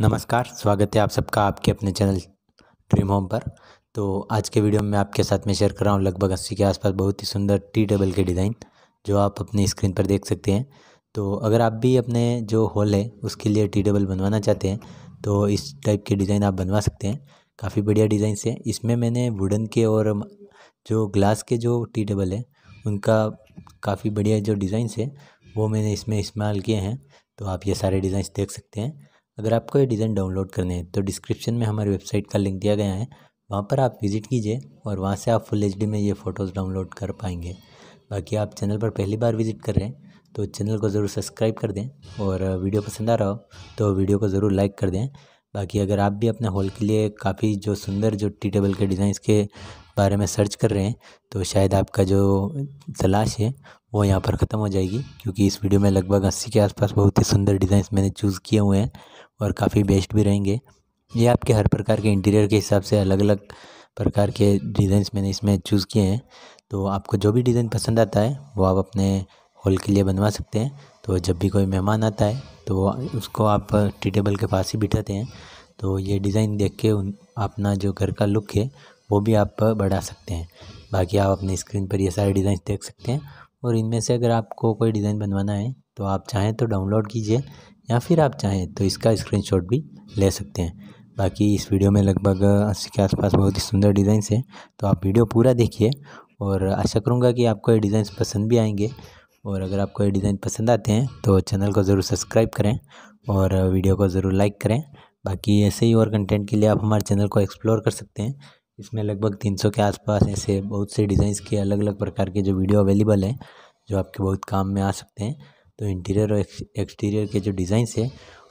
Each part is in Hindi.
नमस्कार स्वागत है आप सबका आपके अपने चैनल ड्रीम होम पर तो आज के वीडियो में आपके साथ में शेयर कर रहा हूँ लगभग अस्सी के आसपास बहुत ही सुंदर टी टेबल के डिज़ाइन जो आप अपनी स्क्रीन पर देख सकते हैं तो अगर आप भी अपने जो हॉल है उसके लिए टी टेबल बनवाना चाहते हैं तो इस टाइप के डिज़ाइन आप बनवा सकते हैं काफ़ी बढ़िया डिज़ाइन से इसमें मैंने वुडन के और जो ग्लास के जो टी टेबल है उनका काफ़ी बढ़िया जो डिज़ाइन है वो मैंने इसमें इस्तेमाल किए हैं तो आप ये सारे डिज़ाइंस देख सकते हैं अगर आपको ये डिज़ाइन डाउनलोड करने हैं तो डिस्क्रिप्शन में हमारी वेबसाइट का लिंक दिया गया है वहाँ पर आप विज़िट कीजिए और वहाँ से आप फुल एच में ये फ़ोटोज़ डाउनलोड कर पाएंगे बाकी आप चैनल पर पहली बार विज़िट कर रहे हैं तो चैनल को ज़रूर सब्सक्राइब कर दें और वीडियो पसंद आ रहा हो तो वीडियो को ज़रूर लाइक कर दें बाकी अगर आप भी अपने हॉल के लिए काफ़ी जो सुंदर जो टी टेबल के डिज़ाइंस के बारे में सर्च कर रहे हैं तो शायद आपका जो तलाश है वो यहाँ पर ख़त्म हो जाएगी क्योंकि इस वीडियो में लगभग अस्सी के आसपास बहुत ही सुंदर डिज़ाइंस मैंने चूज़ किए हुए हैं और काफ़ी बेस्ट भी रहेंगे ये आपके हर प्रकार के इंटीरियर के हिसाब से अलग अलग प्रकार के डिज़ाइंस मैंने इसमें चूज़ किए हैं तो आपको जो भी डिज़ाइन पसंद आता है वो आप अपने हॉल के लिए बनवा सकते हैं तो जब भी कोई मेहमान आता है तो उसको आप टी टेबल के पास ही बिठाते हैं तो ये डिज़ाइन देख के उन अपना जो घर का लुक है वो भी आप बढ़ा सकते हैं बाकी आप अपने स्क्रीन पर ये सारे डिज़ाइन देख सकते हैं और इनमें से अगर आपको कोई डिज़ाइन बनवाना है तो आप चाहें तो डाउनलोड कीजिए या फिर आप चाहें तो इसका स्क्रीनशॉट भी ले सकते हैं बाकी इस वीडियो में लगभग अस्सी के आसपास बहुत ही सुंदर डिज़ाइंस हैं तो आप वीडियो पूरा देखिए और आशा करूँगा कि आपको ये डिज़ाइन पसंद भी आएंगे और अगर आपको ये डिज़ाइन पसंद आते हैं तो चैनल को ज़रूर सब्सक्राइब करें और वीडियो को ज़रूर लाइक करें बाकी ऐसे ही और कंटेंट के लिए आप हमारे चैनल को एक्सप्लोर कर सकते हैं इसमें लगभग 300 के आसपास ऐसे बहुत से डिज़ाइंस के अलग अलग प्रकार के जो वीडियो अवेलेबल हैं जो आपके बहुत काम में आ सकते हैं तो इंटीरियर और एक्सटीरियर के जो डिज़ाइंस है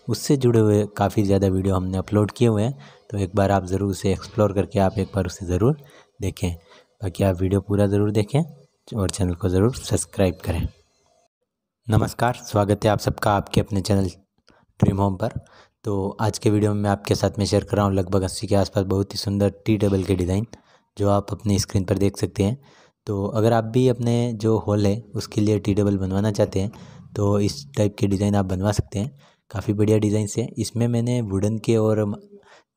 उससे जुड़े हुए काफ़ी ज़्यादा वीडियो हमने अपलोड किए हुए हैं तो एक बार आप ज़रूर उसे एक्सप्लोर करके आप एक बार उसे ज़रूर देखें बाकी आप वीडियो पूरा ज़रूर देखें और चैनल को ज़रूर सब्सक्राइब करें नमस्कार स्वागत है आप सबका आपके अपने चैनल ड्रीम होम पर तो आज के वीडियो में मैं आपके साथ में शेयर कर रहा हूँ लगभग अस्सी के आसपास बहुत ही सुंदर टी टेबल के डिज़ाइन जो आप अपनी स्क्रीन पर देख सकते हैं तो अगर आप भी अपने जो हॉल है उसके लिए टी टेबल बनवाना चाहते हैं तो इस टाइप के डिज़ाइन आप बनवा सकते हैं काफ़ी बढ़िया डिज़ाइन से इसमें मैंने वुडन के और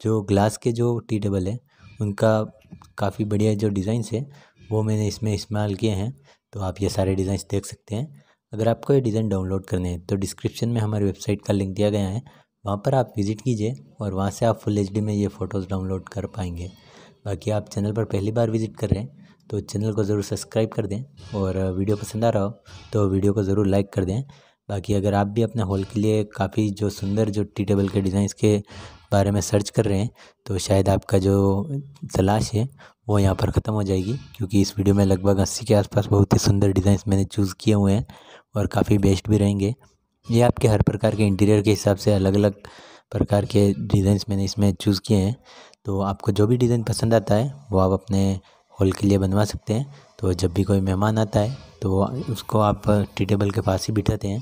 जो ग्लास के जो टी टेबल है उनका काफ़ी बढ़िया जो डिज़ाइन है वो मैंने इसमें इस्तेमाल किए हैं तो आप ये सारे डिज़ाइंस देख सकते हैं अगर आपको ये डिज़ाइन डाउनलोड करने हैं तो डिस्क्रिप्शन में हमारी वेबसाइट का लिंक दिया गया है वहाँ पर आप विज़िट कीजिए और वहाँ से आप फुल एच में ये फ़ोटोज़ डाउनलोड कर पाएंगे बाकी आप चैनल पर पहली बार विज़िट कर रहे हैं तो चैनल को ज़रूर सब्सक्राइब कर दें और वीडियो पसंद आ रहा हो तो वीडियो को ज़रूर लाइक कर दें बाकी अगर आप भी अपने हॉल के लिए काफ़ी जो सुंदर जो टी टेबल के डिज़ाइंस के बारे में सर्च कर रहे हैं तो शायद आपका जो तलाश है वो यहाँ पर ख़त्म हो जाएगी क्योंकि इस वीडियो में लगभग अस्सी के आसपास बहुत ही सुंदर डिज़ाइंस मैंने चूज़ किए हुए हैं और काफ़ी बेस्ट भी रहेंगे ये आपके हर प्रकार के इंटीरियर के हिसाब से अलग अलग प्रकार के डिज़ाइंस मैंने इसमें चूज़ किए हैं तो आपको जो भी डिज़ाइन पसंद आता है वो आप अपने हॉल के लिए बनवा सकते हैं तो जब भी कोई मेहमान आता है तो उसको आप टी टेबल के पास ही बिठाते हैं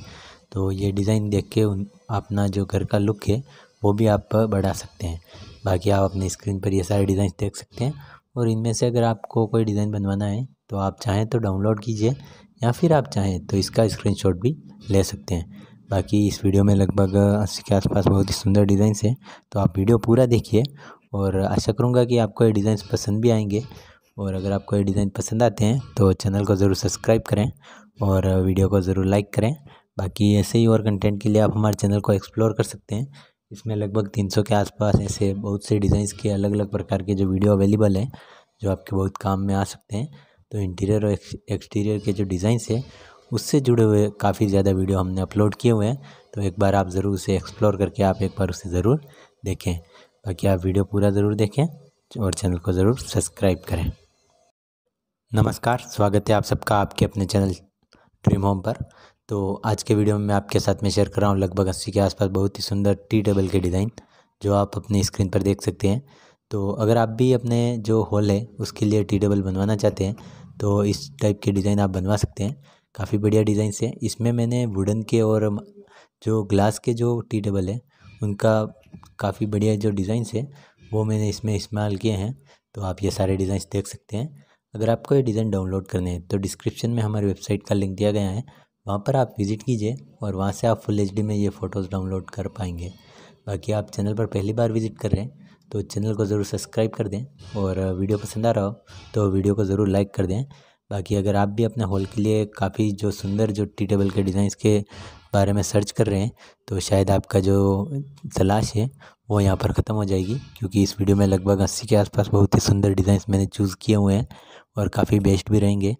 तो ये डिज़ाइन देख के उन अपना जो घर का लुक है वो भी आप बढ़ा सकते हैं बाकी आप अपने स्क्रीन पर ये सारे डिज़ाइन देख सकते हैं और इनमें से अगर आपको कोई डिज़ाइन बनवाना है तो आप चाहें तो डाउनलोड कीजिए या फिर आप चाहें तो इसका स्क्रीनशॉट भी ले सकते हैं बाकी इस वीडियो में लगभग अस्सी के आसपास बहुत ही सुंदर डिज़ाइंस हैं तो आप वीडियो पूरा देखिए और आशा करूँगा कि आपको ये डिज़ाइंस पसंद भी आएंगे और अगर आपको ये डिज़ाइन पसंद आते हैं तो चैनल को ज़रूर सब्सक्राइब करें और वीडियो को ज़रूर लाइक करें बाकी ऐसे ही और कंटेंट के लिए आप हमारे चैनल को एक्सप्लोर कर सकते हैं इसमें लगभग 300 के आसपास ऐसे बहुत से डिज़ाइंस के अलग अलग प्रकार के जो वीडियो अवेलेबल हैं जो आपके बहुत काम में आ सकते हैं तो इंटीरियर और एक्सटीरियर के जो डिज़ाइंस है उससे जुड़े हुए काफ़ी ज़्यादा वीडियो हमने अपलोड किए हुए हैं तो एक बार आप ज़रूर उसे एक्सप्लोर करके आप एक बार उसे ज़रूर देखें बाकी आप वीडियो पूरा ज़रूर देखें और चैनल को ज़रूर सब्सक्राइब करें नमस्कार स्वागत है आप सबका आपके अपने चैनल ड्रीम होम पर तो आज के वीडियो में मैं आपके साथ में शेयर कर रहा हूँ लगभग अस्सी के आसपास बहुत ही सुंदर टी टेबल के डिज़ाइन जो आप अपनी स्क्रीन पर देख सकते हैं तो अगर आप भी अपने जो हॉल है उसके लिए टी टेबल बनवाना चाहते हैं तो इस टाइप के डिज़ाइन आप बनवा सकते हैं काफ़ी बढ़िया डिज़ाइन से इसमें मैंने वुडन के और जो ग्लास के जो टी टेबल है उनका काफ़ी बढ़िया जो डिज़ाइन है वो मैंने इसमें इस्तेमाल किए हैं तो आप ये सारे डिज़ाइंस देख सकते हैं अगर आपको ये डिज़ाइन डाउनलोड करने हैं तो डिस्क्रिप्शन में हमारी वेबसाइट का लिंक दिया गया है वहाँ पर आप विज़िट कीजिए और वहाँ से आप फुल एच में ये फ़ोटोज़ डाउनलोड कर पाएंगे बाकी आप चैनल पर पहली बार विज़िट कर रहे हैं तो चैनल को ज़रूर सब्सक्राइब कर दें और वीडियो पसंद आ रहा हो तो वीडियो को ज़रूर लाइक कर दें बाकी अगर आप भी अपने हॉल के लिए काफ़ी जो सुंदर जो टी टेबल के डिज़ाइंस के बारे में सर्च कर रहे हैं तो शायद आपका जो तलाश है वो यहाँ पर ख़त्म हो जाएगी क्योंकि इस वीडियो में लगभग अस्सी के आसपास बहुत ही सुंदर डिज़ाइंस मैंने चूज़ किए हुए हैं और काफ़ी बेस्ट भी रहेंगे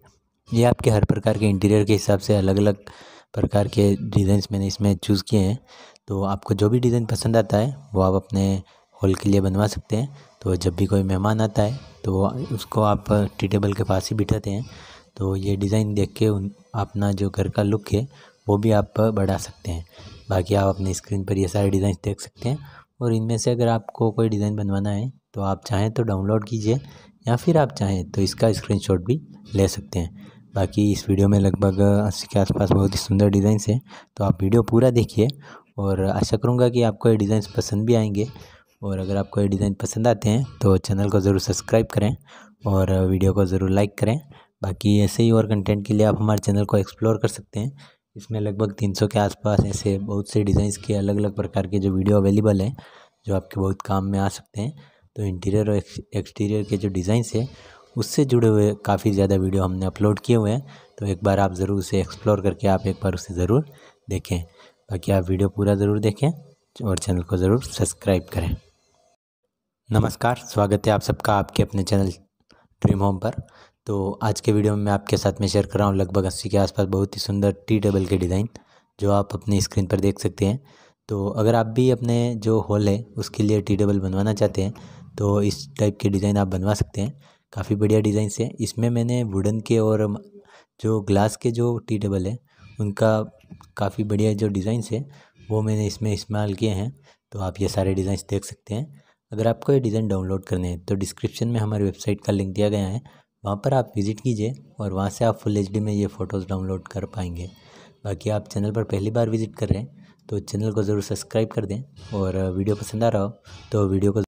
ये आपके हर प्रकार के इंटीरियर के हिसाब से अलग अलग प्रकार के डिज़ाइंस मैंने इसमें चूज़ किए हैं तो आपको जो भी डिज़ाइन पसंद आता है वो आप अपने हॉल के लिए बनवा सकते हैं तो जब भी कोई मेहमान आता है तो उसको आप टी टेबल के पास ही बिठाते हैं तो ये डिज़ाइन देख के उन अपना जो घर का लुक है वो भी आप बढ़ा सकते हैं बाकी आप अपने स्क्रीन पर ये सारे डिज़ाइन देख सकते हैं और इनमें से अगर आपको कोई डिज़ाइन बनवाना है तो आप चाहें तो डाउनलोड कीजिए या फिर आप चाहें तो इसका स्क्रीनशॉट भी ले सकते हैं बाकी इस वीडियो में लगभग अस्सी के आसपास बहुत ही सुंदर डिज़ाइंस हैं तो आप वीडियो पूरा देखिए और आशा करूँगा कि आपको ये डिज़ाइंस पसंद भी आएंगे और अगर आपको ये डिज़ाइन पसंद आते हैं तो चैनल को ज़रूर सब्सक्राइब करें और वीडियो को ज़रूर लाइक करें बाकी ऐसे ही और कंटेंट के लिए आप हमारे चैनल को एक्सप्लोर कर सकते हैं इसमें लगभग 300 के आसपास ऐसे बहुत से डिज़ाइंस के अलग अलग प्रकार के जो वीडियो अवेलेबल हैं जो आपके बहुत काम में आ सकते हैं तो इंटीरियर और एक्सटीरियर के जो डिज़ाइंस है उससे जुड़े हुए काफ़ी ज़्यादा वीडियो हमने अपलोड किए हुए हैं तो एक बार आप ज़रूर उसे एक्सप्लोर करके आप एक बार उसे ज़रूर देखें बाकी आप वीडियो पूरा ज़रूर देखें और चैनल को ज़रूर सब्सक्राइब करें नमस्कार स्वागत है आप सबका आपके अपने चैनल ड्रीम होम पर तो आज के वीडियो में मैं आपके साथ में शेयर कर रहा हूँ लगभग अस्सी के आसपास बहुत ही सुंदर टी टेबल के डिज़ाइन जो आप अपनी स्क्रीन पर देख सकते हैं तो अगर आप भी अपने जो हॉल है उसके लिए टी टेबल बनवाना चाहते हैं तो इस टाइप के डिज़ाइन आप बनवा सकते हैं काफ़ी बढ़िया डिज़ाइन से इसमें मैंने वुडन के और जो ग्लास के जो टी टेबल है उनका काफ़ी बढ़िया जो डिज़ाइन है वो मैंने इसमें इस्तेमाल किए हैं तो आप ये सारे डिज़ाइंस देख सकते हैं अगर आपको ये डिज़ाइन डाउनलोड करने हैं तो डिस्क्रिप्शन में हमारी वेबसाइट का लिंक दिया गया है वहाँ पर आप विज़िट कीजिए और वहाँ से आप फुल एच में ये फ़ोटोज़ डाउनलोड कर पाएंगे बाकी आप चैनल पर पहली बार विज़िट कर रहे हैं तो चैनल को ज़रूर सब्सक्राइब कर दें और वीडियो पसंद आ रहा हो तो वीडियो को